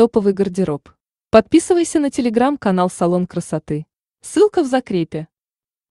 Топовый гардероб. Подписывайся на телеграм-канал «Салон красоты». Ссылка в закрепе.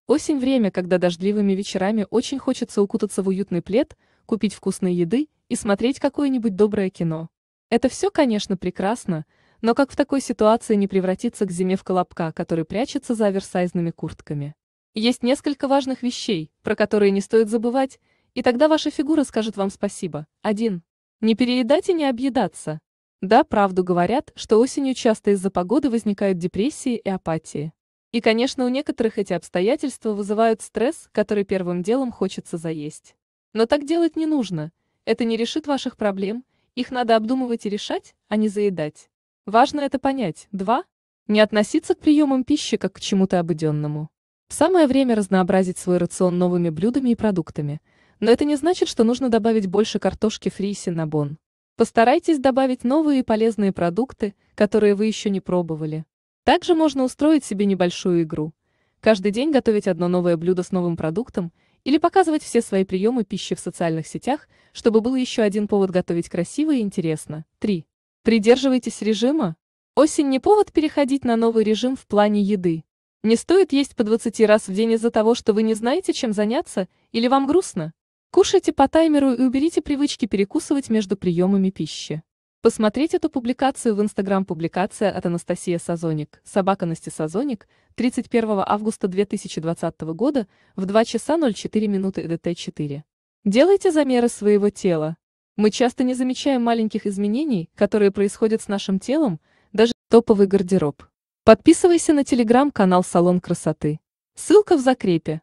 Осень – время, когда дождливыми вечерами очень хочется укутаться в уютный плед, купить вкусной еды и смотреть какое-нибудь доброе кино. Это все, конечно, прекрасно, но как в такой ситуации не превратиться к зиме в колобка, который прячется за оверсайзными куртками? Есть несколько важных вещей, про которые не стоит забывать, и тогда ваша фигура скажет вам спасибо. 1. Не переедать и не объедаться. Да, правду говорят, что осенью часто из-за погоды возникают депрессии и апатии. И, конечно, у некоторых эти обстоятельства вызывают стресс, который первым делом хочется заесть. Но так делать не нужно. Это не решит ваших проблем, их надо обдумывать и решать, а не заедать. Важно это понять. Два. Не относиться к приемам пищи как к чему-то обыденному. Самое время разнообразить свой рацион новыми блюдами и продуктами. Но это не значит, что нужно добавить больше картошки фри и синнабон. Постарайтесь добавить новые и полезные продукты, которые вы еще не пробовали. Также можно устроить себе небольшую игру. Каждый день готовить одно новое блюдо с новым продуктом или показывать все свои приемы пищи в социальных сетях, чтобы был еще один повод готовить красиво и интересно. 3. Придерживайтесь режима. Осень не повод переходить на новый режим в плане еды. Не стоит есть по 20 раз в день из-за того, что вы не знаете, чем заняться, или вам грустно. Кушайте по таймеру и уберите привычки перекусывать между приемами пищи. Посмотреть эту публикацию в Instagram Публикация от Анастасия Сазоник, собака Насти Сазоник, 31 августа 2020 года в 2 часа 04 минуты ДТ4. Делайте замеры своего тела. Мы часто не замечаем маленьких изменений, которые происходят с нашим телом, даже топовый гардероб. Подписывайся на телеграм-канал «Салон красоты». Ссылка в закрепе.